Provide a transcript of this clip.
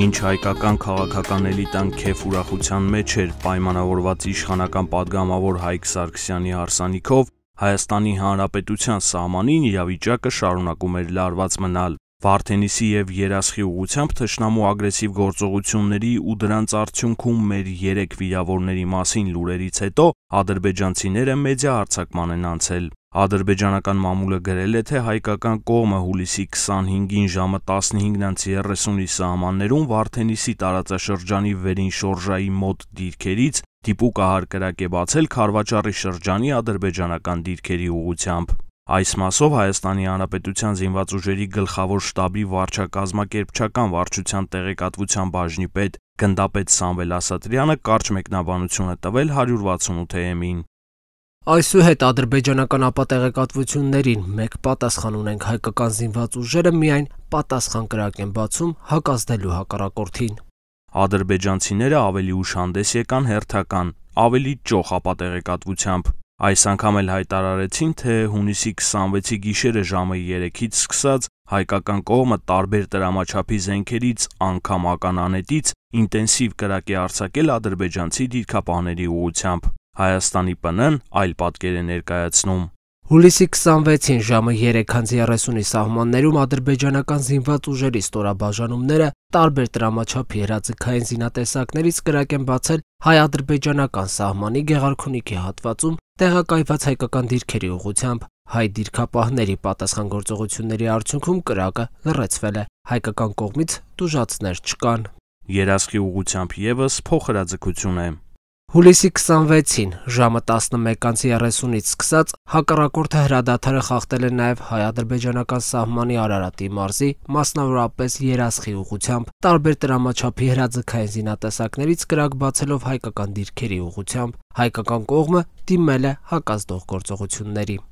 Մինչ հայկական քաղաքական էլիտան քեֆ ուրախության մեջ էր պայմանավորված իշխանական падգամավոր Հայկ Սարգսյանի հարսանիքով, Հայաստանի Հանրապետության սահմանին իրավիճակը շարունակում էր լարված մնալ։ Վարդենիսի եւ Երասխի ուղությամբ թշնամու ագրեսիվ գործողությունների ու դրանց արդյունքում մեր 3 վիրավորների մասին լուրերից հետո ադրբեջանցիները մեդիա հարցակման են անցել։ Ադրբեջանական մամուլը գրել է, թե հայկական կողմը հուլիսի 25-ին ժամը 15:30-ի սահմաններում Վարդենիսի տարածաշրջանի Վերին շորժայի մոտ դիրքերից դիպուկ ահարկրակ է բացել Քարվաճարի շրջանի ադրբեջանական դիրքերի ուղղությամբ։ Այս մասով Հայաստանի Հանրապետության զինված ուժերի գլխավոր շտաբի վարչակազմակերպչական վարչության տեղեկատվության բաժնի պետ գնդապետ Սամվել Ասատրյանը կարճ մեկնաբանություն է տվել 168-ին։ Այսուհետ ադրբեջանական ապատեղեկատվություններին մեկ պատասխան ունենք հայկական զինված ուժերը միայն պատասխան կրակ են բացում հակազդելու հակառակորդին։ Ադրբեջանցիները ավելի ուշանդես եկան հերթական, ավելի ճոխ ապատեղեկատվությամբ։ Այս անգամ էլ հայտարարեցին, թե հունիսի 26-ի գիշերը ժամը 3-ից սկսած հայկական կողմը տարբեր դրամաչափի զենքերից, անգամ ականանետից ինտենսիվ կրակի արձակել ադրբեջանցի դիրքապահների ուղությամբ։ Հայաստանի ՊՆ-ն այլ պատկեր է ներկայացնում։ Հուլիսի 26-ին ժամը 3:30-ի սահմաններում ադրբեջանական զինված ուժերի ստորաբաժանումները տարբեր տրամաչափի հրաձգային զինատեսակներից կրակ են բացել հայ-ադրբեջանական սահմանի Գեղարքունիքի հատվածում տեղակայված հայկական դիրքերի ուղությամբ։ Հայ դիրքապահների պատասխանատվությունների արդյունքում կրակը լռեցվել է։ Հայկական կողմից դուժացներ չկան։ Երասխի ուղությամբ եւս փոխհրաձգություն է։ Հուլիսի 26-ին ժամը 11:30-ից սկսած հակառակորդը հրադադարը խախտել է նաև հայ-ադրբեջանական սահմանի Արարատի մարզի, մասնավորապես Երասխի ուղությամբ, տարբեր տրամաչափի հրաձգային զինատեսակներից կրակ բացելով հայկական դիրքերի ուղությամբ, հայկական կողմը դիմել է հակազդող գործողությունների։